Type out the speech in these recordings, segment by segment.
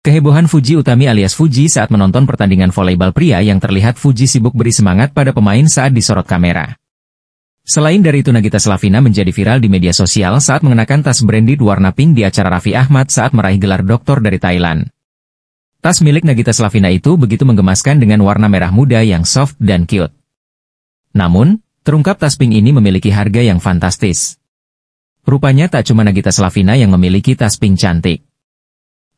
Kehebohan Fuji Utami alias Fuji saat menonton pertandingan voleibal pria yang terlihat Fuji sibuk beri semangat pada pemain saat disorot kamera. Selain dari itu Nagita Slavina menjadi viral di media sosial saat mengenakan tas branded warna pink di acara Raffi Ahmad saat meraih gelar doktor dari Thailand. Tas milik Nagita Slavina itu begitu menggemaskan dengan warna merah muda yang soft dan cute. Namun, terungkap tas pink ini memiliki harga yang fantastis. Rupanya tak cuma Nagita Slavina yang memiliki tas pink cantik.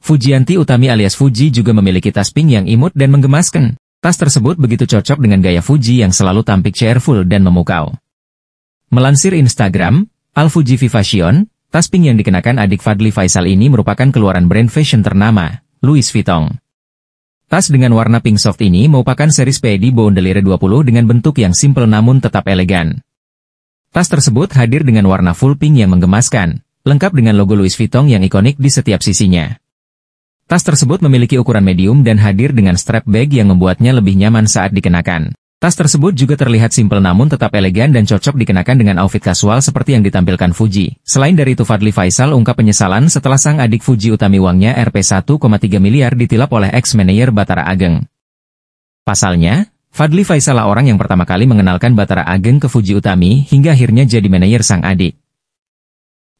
Fujianti Utami alias Fuji juga memiliki tas pink yang imut dan menggemaskan. Tas tersebut begitu cocok dengan gaya Fuji yang selalu tampil cheerful dan memukau. Melansir Instagram, Al Fuji Viva Shion, tas pink yang dikenakan adik Fadli Faisal ini merupakan keluaran brand fashion ternama, Louis Vuitton. Tas dengan warna pink soft ini merupakan seri Spedi Bondelire 20 dengan bentuk yang simple namun tetap elegan. Tas tersebut hadir dengan warna full pink yang menggemaskan, lengkap dengan logo Louis Vuitton yang ikonik di setiap sisinya. Tas tersebut memiliki ukuran medium dan hadir dengan strap bag yang membuatnya lebih nyaman saat dikenakan. Tas tersebut juga terlihat simpel namun tetap elegan dan cocok dikenakan dengan outfit kasual seperti yang ditampilkan Fuji. Selain dari itu Fadli Faisal ungkap penyesalan setelah sang adik Fuji Utami uangnya Rp 1,3 miliar ditilap oleh ex-manajer Batara Ageng. Pasalnya, Fadli Faisal lah orang yang pertama kali mengenalkan Batara Ageng ke Fuji Utami hingga akhirnya jadi manajer sang adik.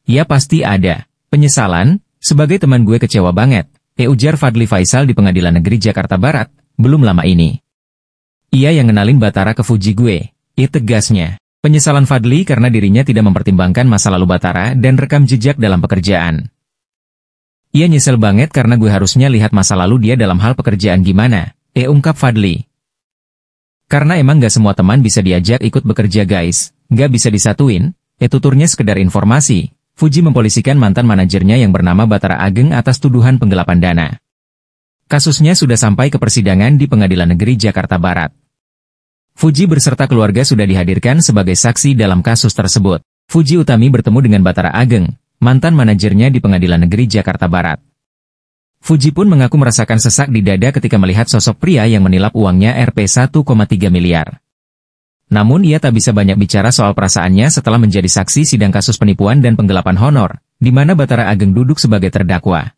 Ya pasti ada. Penyesalan, sebagai teman gue kecewa banget. E. ujar Fadli Faisal di Pengadilan Negeri Jakarta Barat, belum lama ini. Ia yang ngenalin Batara ke Fuji gue, I tegasnya. Penyesalan Fadli karena dirinya tidak mempertimbangkan masa lalu Batara dan rekam jejak dalam pekerjaan. Ia nyesel banget karena gue harusnya lihat masa lalu dia dalam hal pekerjaan gimana, E ungkap Fadli. Karena emang gak semua teman bisa diajak ikut bekerja guys, gak bisa disatuin, E tuturnya sekedar informasi, Fuji mempolisikan mantan manajernya yang bernama Batara Ageng atas tuduhan penggelapan dana. Kasusnya sudah sampai ke persidangan di Pengadilan Negeri Jakarta Barat. Fuji berserta keluarga sudah dihadirkan sebagai saksi dalam kasus tersebut. Fuji Utami bertemu dengan Batara Ageng, mantan manajernya di Pengadilan Negeri Jakarta Barat. Fuji pun mengaku merasakan sesak di dada ketika melihat sosok pria yang menilap uangnya Rp1,3 miliar. Namun ia tak bisa banyak bicara soal perasaannya setelah menjadi saksi sidang kasus penipuan dan penggelapan honor, di mana Batara Ageng duduk sebagai terdakwa.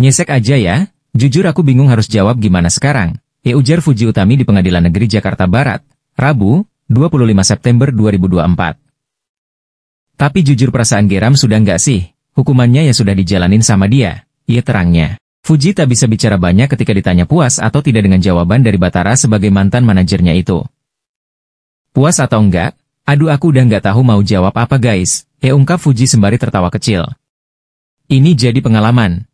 Nyesek aja ya, jujur aku bingung harus jawab gimana sekarang, ya ujar Fuji Utami di Pengadilan Negeri Jakarta Barat, Rabu, 25 September 2024. Tapi jujur perasaan geram sudah nggak sih, hukumannya ya sudah dijalanin sama dia, ia terangnya. Fuji tak bisa bicara banyak ketika ditanya puas atau tidak dengan jawaban dari Batara sebagai mantan manajernya itu. Puas atau enggak? Aduh aku udah nggak tahu mau jawab apa guys, he ungkap Fuji sembari tertawa kecil. Ini jadi pengalaman,